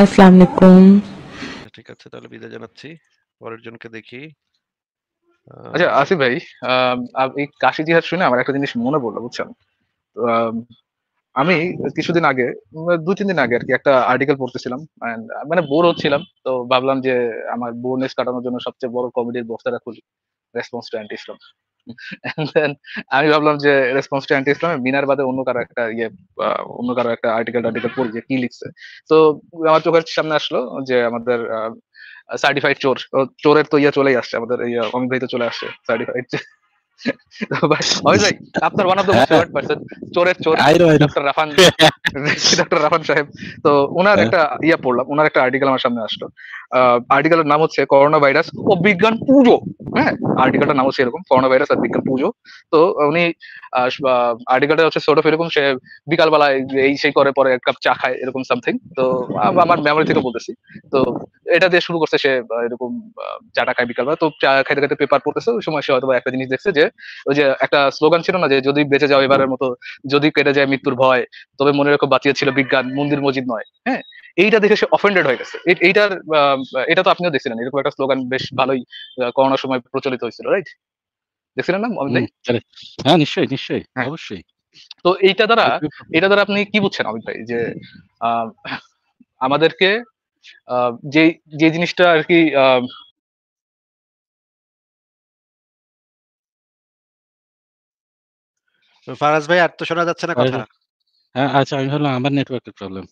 আসসালামু আলাইকুম আচ্ছা, ঠিক আছে তাহলে বিদায় জানাচ্ছি পরের জনকে দেখি আচ্ছা আসিফ ভাই এই কাশি জিহাদ শুনে আমার একটা জিনিস মনে পড়লো বুঝছেন আমি কিছুদিন আগে দু তিন দিন আগে আর কি একটা আর্টিকেল পড়তেছিলাম মানে বোর হচ্ছিলাম তো ভাবলাম যে আমার বোরনেস কাটানোর জন্য সবচেয়ে বড় কমেডির বক্তারা খুলি রেসপন্স টু অ্যান্টি ইসলাম আমি ভাবলাম যে response to anti Islam Minar বাদে অন্য কারো একটা ইয়ে অন্য কারো একটা আর্টিকেল টার্টিকেল পড়ি যে কি লিখছে তো আমার চোখের সামনে আসলো যে আমাদের সার্টিফাইড চোর চোরের তো ইয়ে চলেই আসছে আমাদের ইয়ে অমিত ভাই তো চলে আসছে সার্টিফাইড তো ওনার একটা হ্যাঁ। ইয়া পড়লাম ওনার একটা আমার সামনে নাম হচ্ছে করোনা ভাইরাস ও বিজ্ঞান পুজো হ্যাঁ নাম হচ্ছে এরকম করোনা ভাইরাস বিজ্ঞান পুজো তো উনি হচ্ছে এরকম সে বিকালবেলায় এই সেই করে পরে এক কাপ চা খায় এরকম সামথিং তো আমার মেমোরি থেকে বলতেছি তো এটা দিয়ে শুরু করছে সে এরকম চাটা খায় বিকালবেলা তো চা খাইতে খাইতে পেপার পড়তেছে ওই সময় সে হয়তো একটা জিনিস দেখছে যে ওই যে একটা স্লোগান ছিল না যে যদি বেঁচে যাও এবারের মতো যদি কেটে যায় মৃত্যুর ভয় তবে মনে রেখো বাঁচিয়েছিল বিজ্ঞান মন্দির মসজিদ নয় হ্যাঁ এইটা দেখে সে অফেন্ডেড হয়ে গেছে এইটার এটা তো আপনিও দেখছিলেন এরকম একটা স্লোগান বেশ ভালোই করোনার সময় প্রচলিত হয়েছিল রাইট দেখছিলেন না হ্যাঁ নিশ্চয়ই নিশ্চয়ই হ্যাঁ। অবশ্যই তো এইটা দ্বারা এটা দ্বারা আপনি কি বুঝছেন অমিত ভাই যে আমাদেরকে যে যে জিনিসটা আর কি ফারাজ ভাই আর তো শোনা যাচ্ছে না কথা হ্যাঁ, আচ্ছা আমি ভাবলাম আমার নেটওয়ার্কের প্রবলেম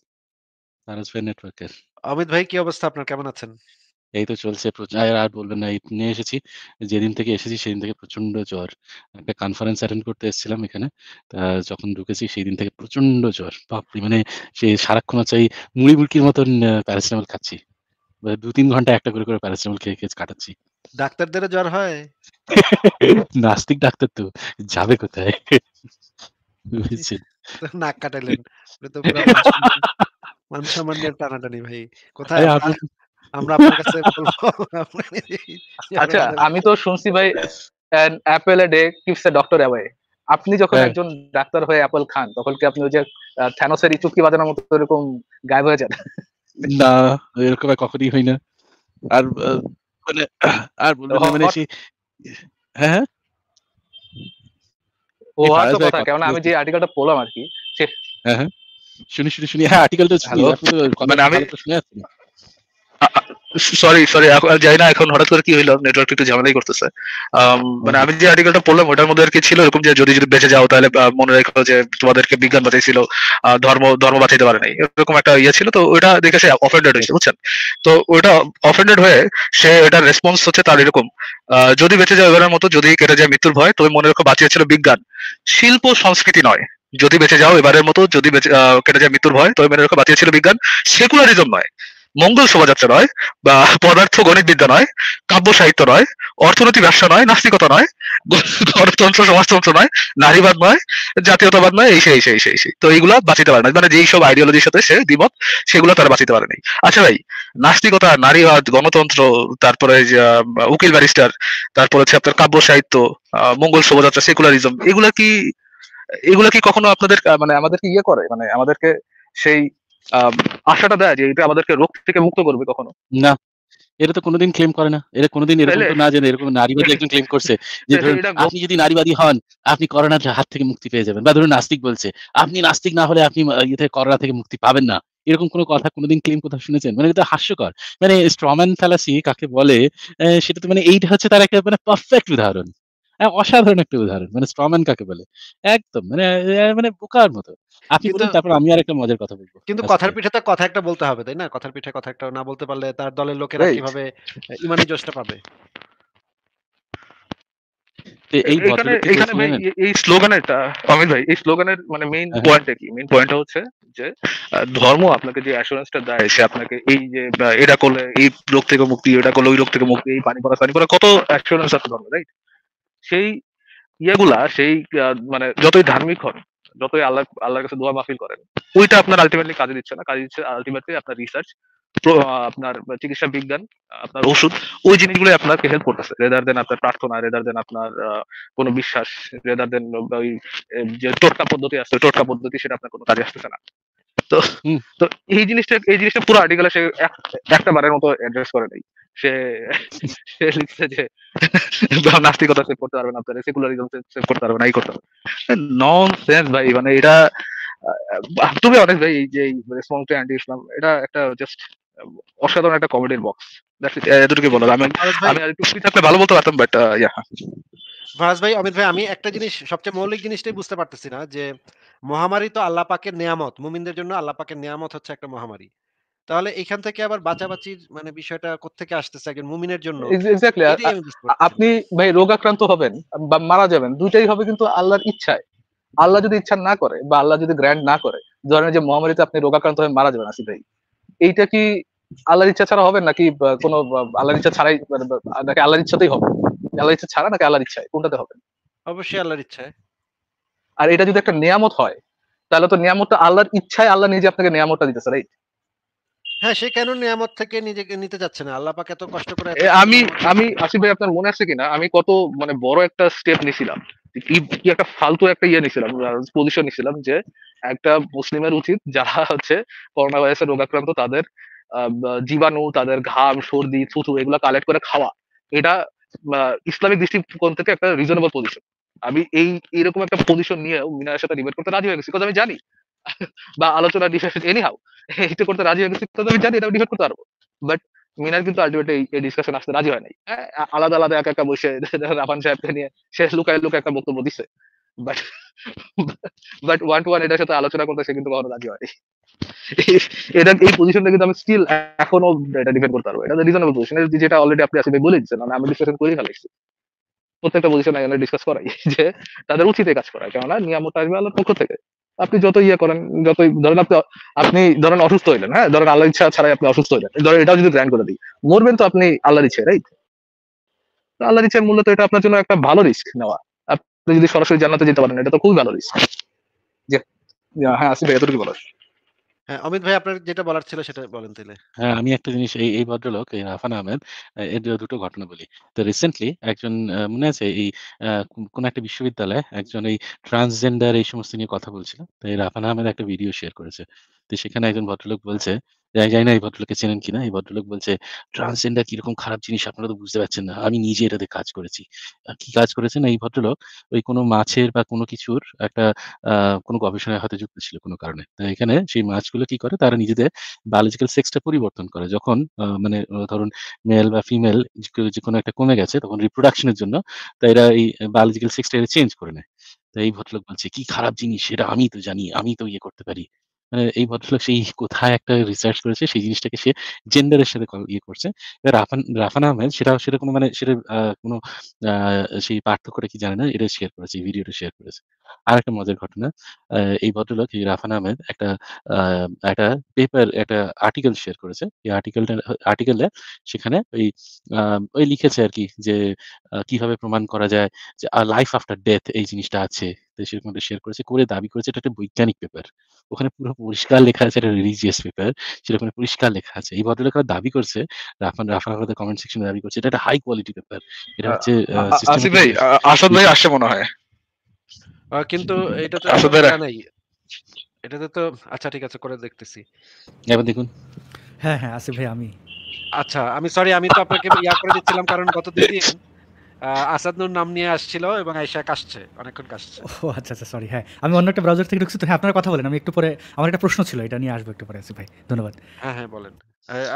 ফারাজ ভাই নেটওয়ার্কের অমিত ভাই কি অবস্থা আপনার কেমন আছেন এই তো চলছে আর বলবেন না নিয়ে এসেছি যেদিন থেকে এসেছি সেদিন থেকে প্রচন্ড জ্বর একটা কনফারেন্স অ্যাটেন্ড করতে এসেছিলাম এখানে তা যখন ঢুকেছি সেই দিন থেকে প্রচন্ড জ্বর বাপরি মানে সে সারাক্ষণ এই মুড়ি বুড়কির মতন প্যারাসিটামল খাচ্ছি মানে দু তিন ঘন্টা একটা করে করে প্যারাসিটামল খেয়ে খেয়ে কাটাচ্ছি ডাক্তারদেরও জ্বর হয় নাস্তিক ডাক্তার তো যাবে কোথায় নাক কাটাইলেন ভাই কোথায় আমরা আপনার কাছে আচ্ছা আমি তো শুনছি ভাই apple a day keeps a doctor away আপনি যখন হ্যাঁ। একজন ডাক্তার হয়ে অ্যাপল খান তখন কি আপনি ওই যে থ্যানোসের চুক্তি বাজানোর মতো এরকম গায়েব হয়ে যান না এরকম কখনই হয় না আর মানে আর বলবো মানে হ্যাঁ, হ্যাঁ? ও আর তো আমি যে আর্টিকেলটা পড়লাম আর কি হ্যাঁ, হ্যাঁ। শুনি শুনি শুনি হ্যাঁ আর্টিকেলটা শুনি মানে আমি সরি সরি যাই না এখন হঠাৎ করে কি হইলো নেটওয়ার্ক একটু ঝামেলাই করতেছে um, মানে আমি যে আর্টিকেলটা পড়লাম ওটার মধ্যে আর কি ছিল এরকম যে যদি যদি বেঁচে যাও তাহলে মনে রেখো যে তোমাদেরকে বিজ্ঞান বাঁচাইছিল ধর্ম ধর্ম বাঁচাইতে পারে নাই এরকম একটা ইয়ে ছিল তো ওটা দেখে সে অফেন্ডেড হয়েছে বুঝছেন তো ওটা অফেন্ডেড হয়ে সে এটার রেসপন্স হচ্ছে তার এরকম যদি বেঁচে যাও এবারের মতো যদি কেটে যায় মৃত্যুর ভয় তবে মনে রেখো বাঁচিয়েছিল বিজ্ঞান শিল্প সংস্কৃতি নয় যদি বেঁচে যাও এবারের মতো যদি কেটে যায় মৃত্যুর ভয় তবে মনে রেখো বাঁচিয়েছিল বিজ্ঞান সেকুলারিজম নয় মঙ্গল শোভাযাত্রা নয় বা পদার্থ গণিত বিদ্যা নয় কাব্য সাহিত্য নয় অর্থনৈতিক ব্যবসা নয় নাস্তিকতা নয় গণতন্ত্র সমাজতন্ত্র নয় নারীবাদ নয় জাতীয়তাবাদ নয় এই সেই সেই সেই সেই তো এইগুলা বাঁচিতে পারে না মানে যেই সব আইডিওলজির সাথে সে দ্বিমত সেগুলো তারা বাঁচিতে পারেনি আচ্ছা ভাই নাস্তিকতা নারীবাদ গণতন্ত্র তারপরে উকিল ব্যারিস্টার তারপরে হচ্ছে আপনার কাব্য সাহিত্য মঙ্গল শোভাযাত্রা সেকুলারিজম এগুলা কি এগুলা কি কখনো আপনাদের মানে আমাদেরকে ইয়ে করে মানে আমাদেরকে সেই আশাটা দেয় যে এটা আমাদেরকে রোগ থেকে মুক্ত করবে কখনো না এটা তো কোনোদিন ক্লেম করে না এরা কোনোদিন এরকম না জানে এরকম নারীবাদী একজন ক্লেম করছে যে ধরুন আপনি যদি নারীবাদী হন আপনি করোনার হাত থেকে মুক্তি পেয়ে যাবেন বা ধরুন নাস্তিক বলছে আপনি নাস্তিক না হলে আপনি ইয়ে করোনা থেকে মুক্তি পাবেন না এরকম কোনো কথা কোনোদিন ক্লেম কথা শুনেছেন মানে এটা হাস্যকর মানে স্ট্রম্যান ফ্যালাসি কাকে বলে সেটা তো মানে এইটা হচ্ছে তার একটা মানে পারফেক্ট উদাহরণ হ্যাঁ, অসাধারণ একটা উদাহরণ মানে স্ট্রমেন কাকে বলে একদম মানে মানে বোকার মতো আপনি বলুন তারপর আমি আর একটা মজার কথা বলবো কিন্তু আচ্ছা। কথার পিঠে তো কথা একটা বলতে হবে তাই না কথার পিঠে কথা একটা না বলতে পারলে তার দলের লোকেরা কিভাবে ইমানি জোশটা পাবে এই স্লোগানের অমিত ভাই এই স্লোগানের মানে মেইন পয়েন্ট হ্যাঁ, হ্যাঁ। কি মেইন পয়েন্টটা হচ্ছে যে ধর্ম আপনাকে যে অ্যাসুরেন্সটা দেয় সে আপনাকে এই যে এটা করলে এই রোগ থেকে মুক্তি এটা করলে ওই রোগ থেকে মুক্তি এই পানি পড়া পানি পড়া কত অ্যাসুরেন্স আছে ধর্ম রাইট সেই ইয়েগুলা সেই মানে যতই ধার্মিক হন যতই আল্লাহ আল্লাহর কাছে দোয়া মাহফিল করেন ওইটা আপনার আলটিমেটলি কাজে দিচ্ছে না কাজে দিচ্ছে আলটিমেটলি আপনার রিসার্চ আপনার চিকিৎসা বিজ্ঞান আপনার ওষুধ ওই জিনিসগুলো আপনাকে হেল্প করতেছে রেদার দেন আপনার প্রার্থনা রেদার দেন আপনার কোনো বিশ্বাস রেদার দেন ওই যে টোটকা পদ্ধতি আসছে টোটকা পদ্ধতি সেটা আপনার কোনো কাজে আসতেছে না তো তো এই জিনিসটা এই জিনিসটা পুরো আর্টিকেলে সে একটা বারের মতো অ্যাড্রেস করে নাই সে সে লিখছে যে নাস্তিকতা সেভ করতে পারবে না আপনারা সেকুলারিজম সেভ করতে পারবে না এই করতে পারবে নন সেন্স ভাই মানে এটা তুমি অনেক ভাই যে রেসপন্স টু অ্যান্টি ইসলাম এটা একটা জাস্ট অসাধারণ একটা কমেডির বক্স দ্যাটস আমি আমি একটু ফ্রি থাকলে ভালো বলতে পারতাম বাট ইয়া ফারাজ ভাই অমিত ভাই আমি একটা জিনিস সবচেয়ে মৌলিক জিনিসটাই বুঝতে পারতেছি না যে মহামারী তো আল্লাহ পাকের নিয়ামত মুমিনদের জন্য আল্লাহ পাকের নিয়ামত হচ্ছে একটা মহামারী তাহলে এখান থেকে আবার বাঁচাবাচির মানে বিষয়টা কোত্থেকে আসতেছে একজন মুমিনের জন্য এক্স্যাক্টলি আপনি ভাই রোগাক্রান্ত হবেন বা মারা যাবেন দুইটাই হবে কিন্তু আল্লাহর ইচ্ছায় আল্লাহ যদি ইচ্ছা না করে বা আল্লাহ যদি গ্র্যান্ড না করে ধরেন যে মহামারীতে আপনি রোগাক্রান্ত হয়ে মারা যাবেন আসি ভাই এইটা কি আল্লাহর ইচ্ছা ছাড়া হবে নাকি কোনো আল্লাহর ইচ্ছা ছাড়াই নাকি আল্লাহর ইচ্ছাতেই হবে আল্লাহর ইচ্ছা ছাড়া নাকি আল্লাহর ইচ্ছায় কোনটাতে হবে অবশ্যই আল্লাহর ইচ্ছায় আর এটা যদি একটা নিয়ামত হয় তাহলে তো নিয়ামতটা আল্লাহর ইচ্ছায় আল্লাহ নিজে আপনাকে নিয়ামতটা দিতেছে রাইট হ্যাঁ সে কেন নিয়ামত থেকে নিজেকে নিতে যাচ্ছে না আল্লাহ পাক এত কষ্ট করে আমি আমি আসিফ ভাই আপনার মনে আছে কিনা আমি কত মানে বড় একটা স্টেপ নিছিলাম কি একটা ফালতু একটা ইয়ে নিছিলাম পজিশন নিছিলাম যে একটা মুসলিমের উচিত যারা হচ্ছে করোনা ভাইরাসে রোগাক্রান্ত তাদের জীবাণু তাদের ঘাম সর্দি থুথু এগুলো কালেক্ট করে খাওয়া এটা ইসলামিক দৃষ্টিকোণ থেকে একটা রিজনেবল পজিশন আমি এই এরকম একটা পজিশন নিয়ে মিনারের সাথে ডিবেট করতে রাজি হয়ে গেছি আমি জানি বা আলোচনা ডিসকাশন এনি হাউ এটা করতে রাজি হয়ে গেছে আমি জানি এটা ডিবেট করতে পারবো বাট মিনার কিন্তু আলটিমেটলি এই ডিসকাশন আসতে রাজি হয় নাই হ্যাঁ, আলাদা আলাদা একা একা বসে রাফান সাহেবকে নিয়ে সে লুকায় লুকায় একটা বক্তব্য দিছে but but one two one এটার সাথে আলোচনা করতে সে কিন্তু কখনো রাজি হয়নি এটা এই পজিশনটা কিন্তু আমি স্টিল এখনো এটা ডিফেন্ড করতে পারবো এটা রিজনেবল পজিশন যেটা অলরেডি আপনি আসলে বলে দিচ্ছেন মানে আমি ডিসকাশন করে ফেলেছি প্রত্যেকটা পজিশন এখানে ডিসকাস করাই যে তাদের উচিত কাজ করা কেননা নিয়ামত আসবে আল্লাহর পক্ষ থেকে আপনি যত ইয়ে করেন যত ধরেন আপনি আপনি ধরেন অসুস্থ হইলেন হ্যাঁ ধরেন আল্লাহর ইচ্ছা ছাড়াই আপনি অসুস্থ হইলেন ধরেন এটাও যদি গ্র্যান্ড করে দিই মরবেন তো আপনি আল্লাহর ইচ্ছে রাইট আল্লাহর ইচ্ছার মূল্য তো এটা আপনার জন্য একটা ভালো রিস্ক নেওয়া আপনি যদি সরাসরি জানাতে যেতে পারেন এটা তো খুবই ভালো রিস্ক হ্যাঁ আসিফ এতটুকু বলো হ্যাঁ অমিত ভাই আপনার যেটা বলার ছিল সেটা বলেন তাহলে হ্যাঁ আমি একটা জিনিস এই এই ভদ্রলোক এই রাফান আহমেদ এর দুটো ঘটনা বলি তো রিসেন্টলি একজন মনে আছে এই কোন একটা বিশ্ববিদ্যালয়ে একজন এই ট্রান্সজেন্ডার এই সমস্ত নিয়ে কথা বলছিল তো এই রাফান আহমেদ একটা ভিডিও শেয়ার করেছে তো সেখানে একজন ভদ্রলোক বলছে যাই না এই ভদ্রলোককে চেনেন কিনা এই ভদ্রলোক বলছে ট্রান্সজেন্ডার কিরকম খারাপ জিনিস আপনারা তো বুঝতে পারছেন না আমি নিজে এটাতে কাজ করেছি কি কাজ করেছেন এই ভদ্রলোক ওই কোনো মাছের বা কোনো কিছুর একটা কোনো গবেষণায় হাতে যুক্ত ছিল কোনো কারণে তো এখানে সেই মাছগুলো কি করে তারা নিজেদের বায়োলজিক্যাল সেক্সটা পরিবর্তন করে যখন মানে ধরুন মেল বা ফিমেল যে কোনো একটা কমে গেছে তখন রিপ্রোডাকশনের জন্য তাই এরা এই বায়োলজিক্যাল সেক্সটা এরা চেঞ্জ করে নেয় তো এই ভদ্রলোক বলছে কি খারাপ জিনিস সেটা আমি তো জানি আমি তো ইয়ে করতে পারি মানে এই ভদ্রলোক সেই কোথায় একটা রিসার্চ করেছে সেই জিনিসটাকে সে জেন্ডারের সাথে ইয়ে করছে রাফান রাফান আহমেদ সেটা সেটা কোনো মানে সেটা কোনো সেই পার্থক্যটা কি জানে না এটা শেয়ার করেছে ভিডিওটা শেয়ার করেছে আর একটা মজার ঘটনা এই ভদ্রলোক এই রাফান আহমেদ একটা একটা পেপার একটা আর্টিকেল শেয়ার করেছে এই আর্টিকেলটা আর্টিকেলে সেখানে ওই ওই লিখেছে আর কি যে কিভাবে প্রমাণ করা যায় যে লাইফ আফটার ডেথ এই জিনিসটা আছে দেশের মধ্যে শেয়ার করেছে করে দাবি করেছে এটা একটা বৈজ্ঞানিক পেপার ওখানে পুরো পরিষ্কার লেখা আছে এটা রিলিজিয়াস পেপার সেটা ওখানে পরিষ্কার লেখা আছে এই ভদ্রলোক দাবি করছে রাফান রাফান কমেন্ট সেকশনে দাবি করছে এটা একটা হাই কোয়ালিটি পেপার এটা হচ্ছে আসিফ ভাই আসাদ ভাই আসে মনে হয় কিন্তু এটা তো আসলে নাই এটাতে তো আচ্ছা ঠিক আছে করে দেখতেছি এবার দেখুন হ্যাঁ হ্যাঁ আসিফ ভাই আমি আচ্ছা আমি সরি আমি তো আপনাকে ইয়া করে দিচ্ছিলাম কারণ গত দিন আসাদনুর নাম নিয়ে আসছিল এবং কাশছে অনেকক্ষণ কাশছে ও আচ্ছা আচ্ছা সরি হ্যাঁ আমি অন্য একটা ব্রাউজার থেকে ঢুকছি তো হ্যাঁ, কথা বলেন আমি একটু পরে আমার একটা প্রশ্ন ছিল এটা নিয়ে আসবো একটু পরে আসি ভাই ধন্যবাদ হ্যাঁ হ্যাঁ বলেন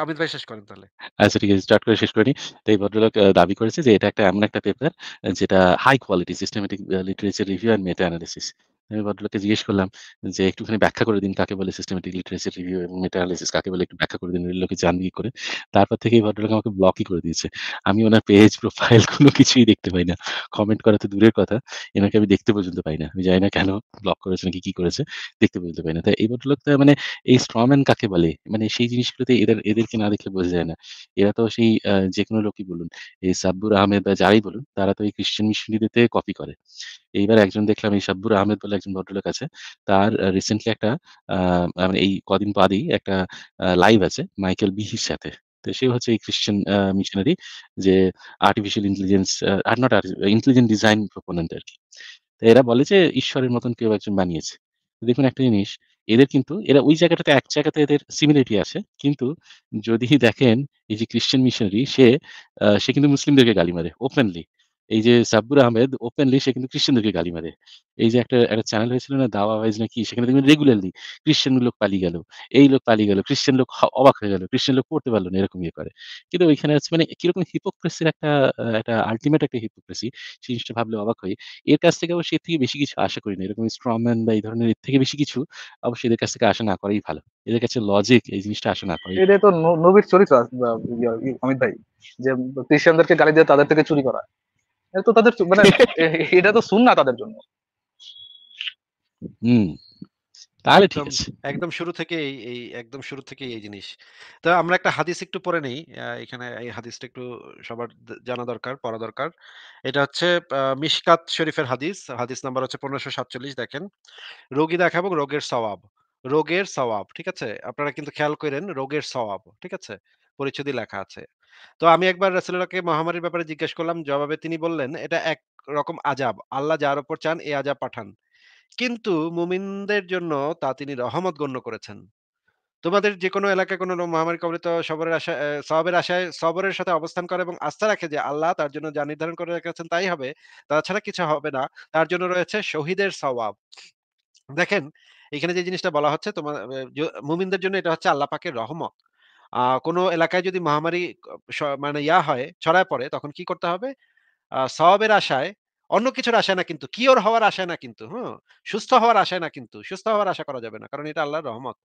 আমি ভাই শেষ করেন তাহলে আচ্ছা ঠিক আছে স্টার্ট করে শেষ করি তো এই ভদ্রলোক দাবি করেছে যে এটা একটা এমন একটা পেপার যেটা high quality systematic literature review and meta analysis আমি ভদ্রলোককে জিজ্ঞেস করলাম যে একটুখানি ব্যাখ্যা করে দিন কাকে বলে সিস্টেমেটিক লিটারেসি রিভিউ এবং মেটালিসিস কাকে বলে একটু ব্যাখ্যা করে দিন লোকে জানবি কি করে তারপর থেকে এই ভদ্রলোক আমাকে ব্লকই করে দিয়েছে আমি ওনার পেজ প্রোফাইল কোনো কিছুই দেখতে পাই না কমেন্ট করা তো দূরের কথা এনাকে আমি দেখতে পর্যন্ত পাই না আমি জানি না কেন ব্লক করেছে নাকি কি করেছে দেখতে পর্যন্ত পাই না তাই এই ভদ্রলোক তো মানে এই স্ট্রম্যান কাকে বলে মানে সেই জিনিসগুলোতে এদের এদেরকে না দেখলে বোঝা যায় না এরা তো সেই যে কোনো লোকই বলুন এই সাব্বুর আহমেদ বা যারাই বলুন তারা তো এই খ্রিস্টান মিশনারিতে কপি করে এইবার একজন দেখলাম এই সাব্বুর আহমেদ বলে একজন ভদ্রলোক আছে তার রিসেন্টলি একটা মানে এই কদিন বাদেই একটা লাইভ আছে মাইকেল বিহির সাথে তো সে হচ্ছে এই খ্রিস্টান মিশনারি যে আর্টিফিশিয়াল ইন্টেলিজেন্স আর নট ইন্টেলিজেন্ট ডিজাইন প্রপোনেন্ট আর কি তো এরা বলে যে ঈশ্বরের মতন কেউ একজন বানিয়েছে দেখুন একটা জিনিস এদের কিন্তু এরা ওই জায়গাটাতে এক জায়গাতে এদের সিমিলারিটি আছে কিন্তু যদি দেখেন এই যে খ্রিস্টান মিশনারি সে সে কিন্তু মুসলিমদেরকে গালি মারে ওপেনলি এই যে সাব্বুর আহমেদ ওপেনলি সে কিন্তু খ্রিস্টানদেরকে গালি মারে এই যে একটা একটা চ্যানেল হয়েছিল না দাওয়া ওয়াইজ নাকি সেখানে দেখবেন রেগুলারলি খ্রিস্টান লোক পালিয়ে গেল এই লোক পালিয়ে গেল খ্রিস্টান লোক অবাক হয়ে গেল খ্রিস্টান লোক পড়তে পারলো না এরকম ইয়ে করে কিন্তু ওইখানে আছে মানে কিরকম হিপোক্রেসির একটা একটা আলটিমেট একটা হিপোক্রেসি সেই জিনিসটা ভাবলে অবাক হই এর কাছ থেকে অবশ্যই এর থেকে বেশি কিছু আশা করি না এরকম স্ট্রম্যান বা এই ধরনের এর থেকে বেশি কিছু অবশ্যই এদের কাছ থেকে আশা না করাই ভালো এদের কাছে লজিক এই জিনিসটা আশা না করে এটা তো নবীর চরিত্র ইয়ে, ইয়ে, অমিত ভাই যে খ্রিস্টানদেরকে গালি দিয়ে তাদের থেকে চুরি করা তো তাদের মানে এটা তো শুন না তাদের জন্য হুম তাহলে ঠিক আছে একদম শুরু থেকে এই একদম শুরু থেকে এই জিনিস তো আমরা একটা হাদিস একটু পড়ে নেই এখানে এই হাদিসটা একটু সবার জানা দরকার পড়া দরকার এটা হচ্ছে মিশকাত শরীফের হাদিস হাদিস নাম্বার হচ্ছে পনেরোশো সাতচল্লিশ দেখেন রোগী দেখাবো রোগের স্বভাব রোগের স্বভাব ঠিক আছে আপনারা কিন্তু খেয়াল করেন রোগের স্বভাব ঠিক আছে পরিচ্ছদই লেখা আছে। তো আমি একবার রাসূলুল্লাহকে মহামারীর ব্যাপারে জিজ্ঞেস করলাম। জবাবে তিনি বললেন, "এটা এক রকম আযাব। আল্লাহ যার উপর চান এ আযাব পাঠান। কিন্তু মুমিনদের জন্য তা তিনি রহমত গণ্য করেছেন। তোমাদের যেকোনো এলাকায় কোন র মহামারী কবলিত সবরের আশায় এ আশায় সবরের সাথে অবস্থান করে এবং আস্থা রাখে যে আল্লাহ তার জন্য যা নির্ধারণ করে রেখেছেন তাই হবে। তাছাড়া কিছু হবে না। তার জন্য রয়েছে শহীদের সওয়াব।" দেখেন, এখানে যে জিনিসটা বলা হচ্ছে তোমার মুমিনদের জন্য এটা হচ্ছে আল্লাহ পাকের রহমত। আ কোনো এলাকায় যদি মহামারী মানে ইয়া হয়, ছড়ায় পড়ে তখন কি করতে হবে? সবের আশায়, অন্য কিছুর আশায় না কিন্তু, কিওর হওয়ার আশায় না কিন্তু, হ্যাঁ সুস্থ হওয়ার আশায় না কিন্তু, সুস্থ হওয়ার আশা করা যাবে না। কারণ এটা আল্লাহর রহমত।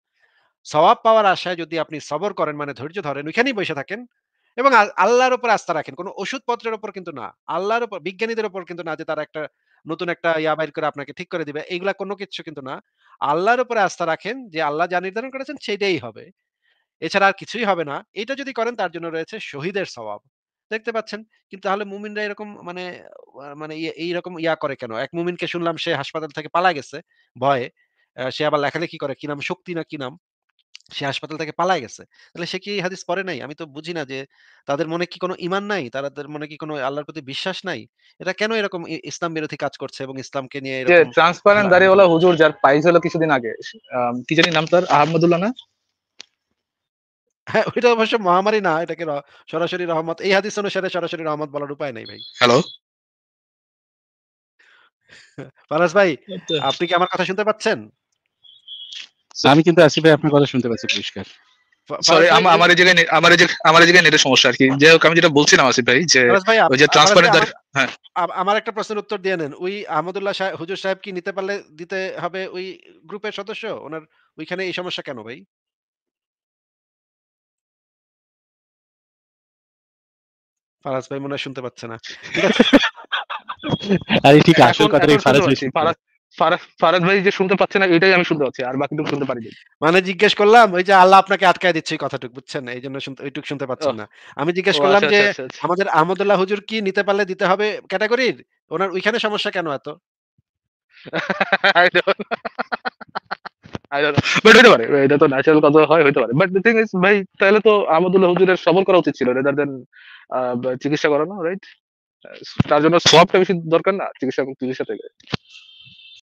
সওয়াব পাওয়ার আশায় যদি আপনি সবর করেন মানে ধৈর্য ধরেন, ওইখানেই বসে থাকেন এবং আল্লাহর উপর আস্থা রাখেন। কোনো ওষুধপত্রের উপর কিন্তু না। আল্লাহর উপর বিজ্ঞানীদের উপর কিন্তু না যে তারা একটা নতুন একটা ইয়া বাইর করে আপনাকে ঠিক করে দিবে। এইগুলা কোনো কিছু কিন্তু না। আল্লাহর উপরে আস্থা রাখেন যে আল্লাহ যা নির্ধারণ করেছেন সেইটাই হবে। এছাড়া আর কিছুই হবে না এটা যদি করেন তার জন্য রয়েছে শহীদের স্বভাব দেখতে পাচ্ছেন কিন্তু তাহলে মুমিনরা এরকম মানে মানে ইয়ে, এইরকম ইয়া করে কেন এক মুমিনকে শুনলাম সে হাসপাতাল থেকে পালা গেছে ভয়ে সে আবার লেখালেখি করে কি নাম শক্তি না কি নাম সে হাসপাতাল থেকে পালায় গেছে তাহলে সে কি এই হাদিস পরে নাই আমি তো বুঝি না যে তাদের মনে কি কোনো ইমান নাই তাদের মনে কি কোনো আল্লাহর প্রতি বিশ্বাস নাই এটা কেন এরকম ইসলাম বিরোধী কাজ করছে এবং ইসলামকে নিয়ে ট্রান্সপারেন্ট হ্যাঁ। দাঁড়িয়েওয়ালা হুজুর যার পাইজ হলো কিছুদিন আগে কি জানি নাম তার আহমদুল্লাহ না হ্যাঁ, ওইটা অবশ্য মহামারী না। এটাকে সরাসরি রহমত এই হাদিস অনুসারে সরাসরি রহমত বলার উপায় নাই ভাই। হ্যালো? ফারাজ ভাই, আচ্ছা। আপনি কি আমার কথা শুনতে পাচ্ছেন? আমি কিন্তু আসি ভাই আপনার কথা শুনতে পাচ্ছি পরিষ্কার। সরি আমার এই জায়গায় আমার এই জায়গায় আমার এই জায়গায় নেটের সমস্যা আরকি। যাই হোক আমি যেটা বলছিলাম আসিফ ভাই যে ভাই ওই যে ট্রান্সপারেন্ট আমার হ্যাঁ। আমার একটা প্রশ্নের উত্তর দিয়ে নেন। ওই আহমদুল্লাহ সাহে হুজুর সাহেব কি নিতে পারলে দিতে হবে ওই গ্রুপের সদস্য? ওনার ওইখানে এই সমস্যা কেন ভাই? ফারাজ ভাই মনে হয় শুনতে পাচ্ছে না আরে ঠিক আসল কথাটাই ফারাজ ভাই ফারাজ ফারাজ ভাই যে শুনতে পাচ্ছে না এটাই আমি শুনতে পাচ্ছি আর বাকি বাকিটুকু শুনতে পারিনি মানে জিজ্ঞেস করলাম ওই যে আল্লাহ আপনাকে আটকায় দিচ্ছে কথাটুক বুঝছেন এই জন্য ওইটুকু শুনতে পাচ্ছেন না আমি জিজ্ঞেস করলাম আচ্ছা, যে আচ্ছা, আচ্ছা। আমাদের আহমদুল্লাহ হুজুর কি নিতে পারলে দিতে হবে ক্যাটাগরির ওনার ওইখানে সমস্যা কেন এত এটা তো ন্যাচারাল কথা হয় হইতে পারে বাট ভাই তাহলে তো করা উচিত ছিল রেদার দেন চিকিৎসা করানো রাইট তার জন্য সবটা বেশি দরকার না চিকিৎসা চিকিৎসা থেকে